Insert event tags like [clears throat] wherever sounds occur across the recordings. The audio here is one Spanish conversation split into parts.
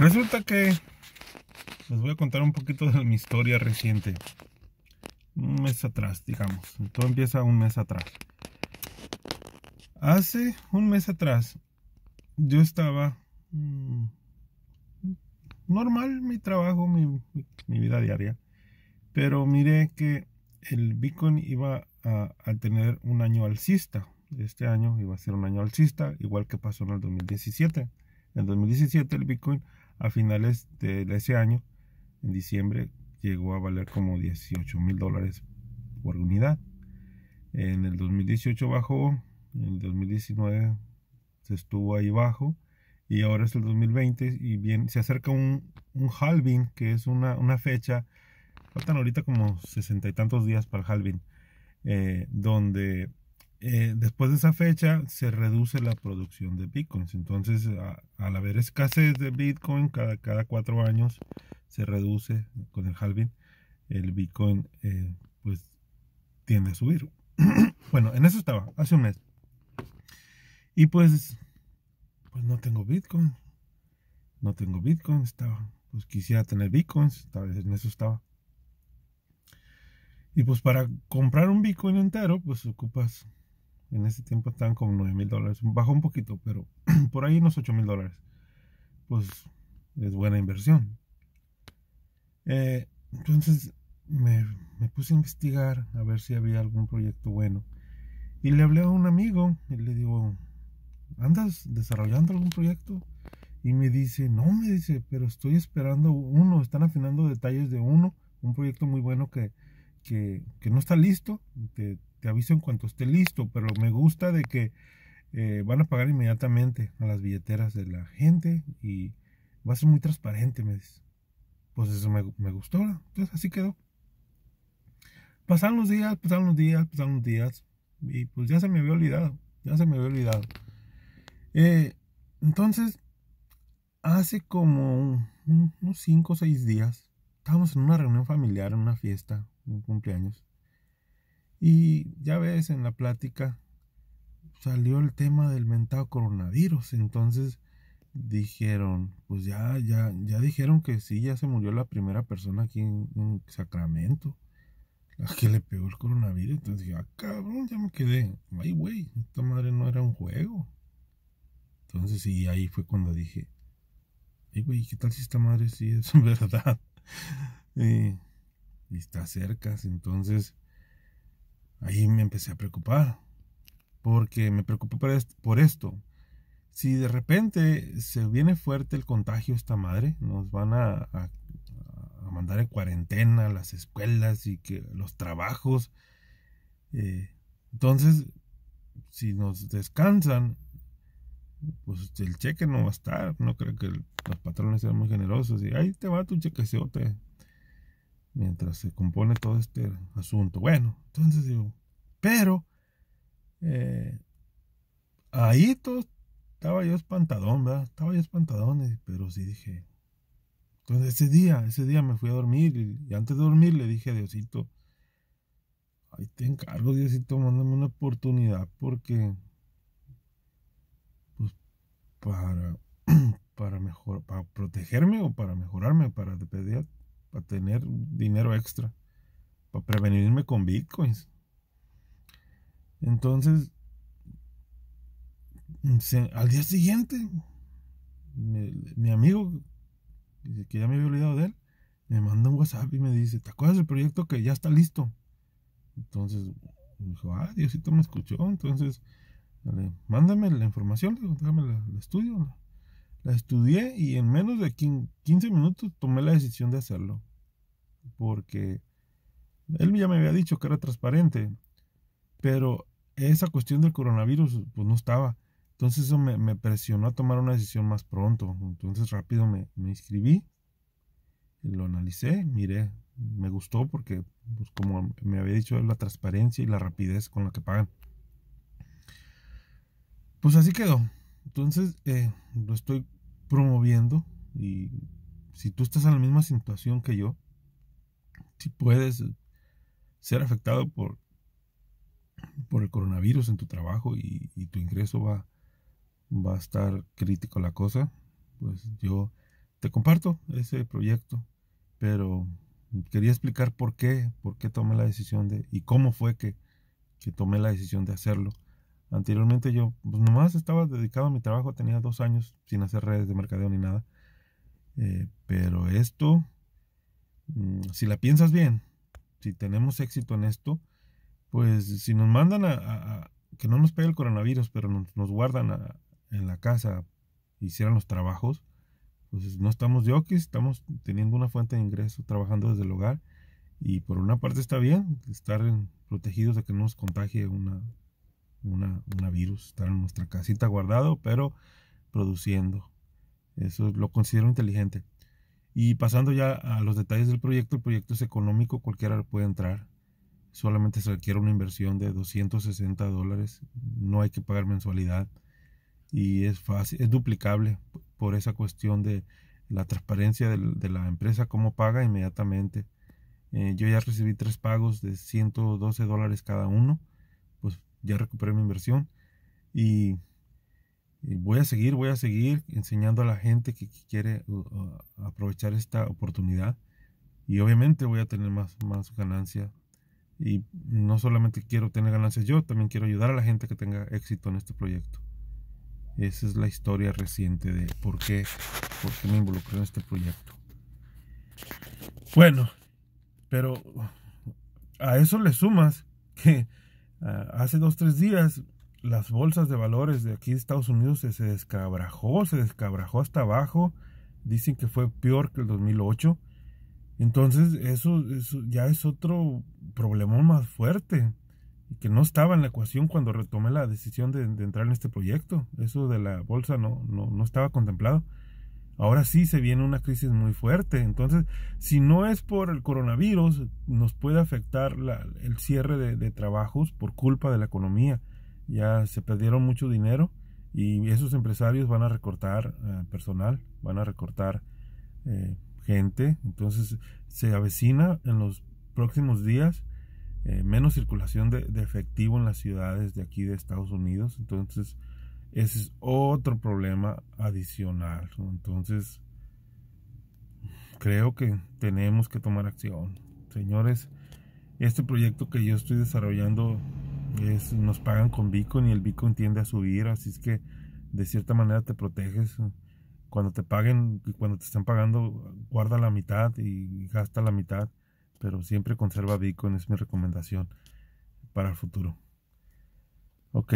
Resulta que les voy a contar un poquito de mi historia reciente. Un mes atrás, digamos. Todo empieza un mes atrás. Hace un mes atrás yo estaba mm, normal mi trabajo, mi, vida diaria. Pero miré que el Bitcoin iba a, a tener un año alcista. Este año iba a ser un año alcista, igual que pasó en el 2017. En 2017 el Bitcoin a finales de ese año, en diciembre, llegó a valer como 18 mil dólares por unidad. En el 2018 bajó, en el 2019 se estuvo ahí bajo y ahora es el 2020 y bien, se acerca un, halving, que es una, fecha, faltan ahorita como sesenta y tantos días para el halving, eh, donde eh, después de esa fecha se reduce la producción de bitcoins. Entonces, al haber escasez de bitcoin cada, cada cuatro años, se reduce con el halving, el bitcoin eh, pues tiende a subir. [clears throat] bueno, en eso estaba, hace un mes. Y pues, pues no tengo bitcoin. No tengo bitcoin, estaba. Pues quisiera tener bitcoins, tal vez en eso estaba. Y pues para comprar un bitcoin entero, pues ocupas en ese tiempo están como 9 mil dólares. Bajó un poquito, pero [clears throat] por ahí unos 8 mil dólares. Pues es buena inversión. Eh, entonces me, me, puse a investigar a ver si había algún proyecto bueno. Y le hablé a un amigo y le digo, ¿andas desarrollando algún proyecto? Y me dice, no, me dice, pero estoy esperando uno, están afinando detalles de uno, un proyecto muy bueno que, que, no está listo, te, aviso en cuanto esté listo, pero me gusta de que eh, van a pagar inmediatamente a las billeteras de la gente y va a ser muy transparente, me dice. Pues eso me, gustó, entonces así quedó. Pasaron los días, pasaron los días, pasaron los días y pues ya se me había olvidado, ya se me había olvidado. Eh, entonces, hace como unos 5 o 6 días, estábamos en una reunión familiar, en una fiesta, un cumpleaños. Y ya ves, en la plática salió el tema del mentado coronavirus. Entonces dijeron, pues ya, ya, ya dijeron que sí, ya se murió la primera persona aquí en, Sacramento. La que le pegó el coronavirus. Entonces dije, ah, cabrón, ya me quedé. Ay, güey, esta madre no era un juego. Entonces y ahí fue cuando dije, ay, güey, ¿qué tal si esta madre sí es [laughs] verdad? y está cerca. Entonces ahí me empecé a preocupar. Porque me preocupé por esto. Si de repente se viene fuerte el contagio esta madre, nos van a, mandar en cuarentena las escuelas y que los trabajos. Eh, entonces, si nos descansan, pues el cheque no va a estar. No creo que los patrones sean muy generosos. Y ahí te va tu te mientras se compone todo este asunto. Bueno, entonces digo, pero eh, ahí todo estaba yo espantadón, ¿verdad? Estaba yo espantadón, pero sí dije. Entonces ese día, ese día me fui a dormir y, antes de dormir le dije a Diosito, ahí te encargo Diosito, mándame una oportunidad porque, pues, para, [clears throat] para mejor, para protegerme o para mejorarme, para depender para tener dinero extra, para prevenirme con bitcoins. Entonces, al día siguiente, mi, amigo, que ya me había olvidado de él, me manda un WhatsApp y me dice, ¿te acuerdas del proyecto que ya está listo? Entonces, dijo, ah, Diosito me escuchó, entonces, mándame la información, digo, el estudio, la estudié y en menos de 15 minutos tomé la decisión de hacerlo. Porque él ya me había dicho que era transparente. Pero esa cuestión del coronavirus pues no estaba. Entonces eso me, presionó a tomar una decisión más pronto. Entonces rápido me, inscribí. Lo analicé, miré. Me gustó porque, pues como me había dicho, la transparencia y la rapidez con la que pagan. Pues así quedó. Entonces, eh, lo estoy promoviendo y si tú estás en la misma situación que yo, si puedes eh, ser afectado por, por el coronavirus en tu trabajo y, tu ingreso va, va a estar crítico la cosa, pues yo te comparto ese proyecto, pero quería explicar por qué, por qué tomé la decisión de y cómo fue que tomé la decisión de hacerlo. Anteriormente yo pues, nomás estaba dedicado a mi trabajo, tenía dos años sin hacer redes de mercadeo ni nada. Eh, pero esto, mm, si la piensas bien, si tenemos éxito en esto, pues si nos mandan a, que no nos pegue el coronavirus, pero nos, guardan en la casa, hicieran los trabajos, pues no estamos de oquis, estamos teniendo una fuente de ingreso trabajando desde el hogar. Y por una parte está bien estar protegidos de que no nos contagie una, una, virus, está en nuestra casita guardado, pero produciendo. Eso lo considero inteligente. Y pasando ya a los detalles del proyecto, el proyecto es económico, cualquiera puede entrar. Solamente se requiere una inversión de 260 dólares, no hay que pagar mensualidad y es fácil, es duplicable por esa cuestión de la transparencia de, la empresa, cómo paga inmediatamente. Eh, yo ya recibí tres pagos de 112 dólares cada uno ya recuperé mi inversión y, voy a seguir, voy a seguir enseñando a la gente que, quiere uh, uh, aprovechar esta oportunidad y obviamente voy a tener más, más ganancia y no solamente quiero tener ganancias yo, también quiero ayudar a la gente que tenga éxito en este proyecto. Esa es la historia reciente de por qué, por qué me involucré en este proyecto. Bueno, pero a eso le sumas que eh, hace dos, tres días las bolsas de valores de aquí de Estados Unidos se, descabrajó, se descabrajó hasta abajo. Dicen que fue peor que el 2008. Entonces eso, ya es otro problemón más fuerte que no estaba en la ecuación cuando retomé la decisión de, entrar en este proyecto. Eso de la bolsa no, no estaba contemplado ahora sí se viene una crisis muy fuerte. Entonces, si no es por el coronavirus, nos puede afectar la, el cierre de, trabajos por culpa de la economía. Ya se perdieron mucho dinero y esos empresarios van a recortar eh, personal, van a recortar eh, gente. Entonces, se avecina en los próximos días eh, menos circulación de, de, efectivo en las ciudades de aquí de Estados Unidos. Entonces, ese es otro problema adicional. Entonces, creo que tenemos que tomar acción. Señores, este proyecto que yo estoy desarrollando es, nos pagan con Bitcoin y el Bitcoin tiende a subir, así es que de cierta manera te proteges. Cuando te paguen, cuando te están pagando, guarda la mitad y gasta la mitad, pero siempre conserva Bitcoin, es mi recomendación para el futuro. Ok,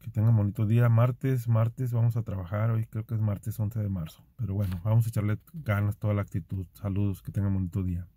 que tengan bonito día. Martes, martes vamos a trabajar. Hoy creo que es martes 11 de marzo. Pero bueno, vamos a echarle ganas toda la actitud. Saludos, que tengan bonito día.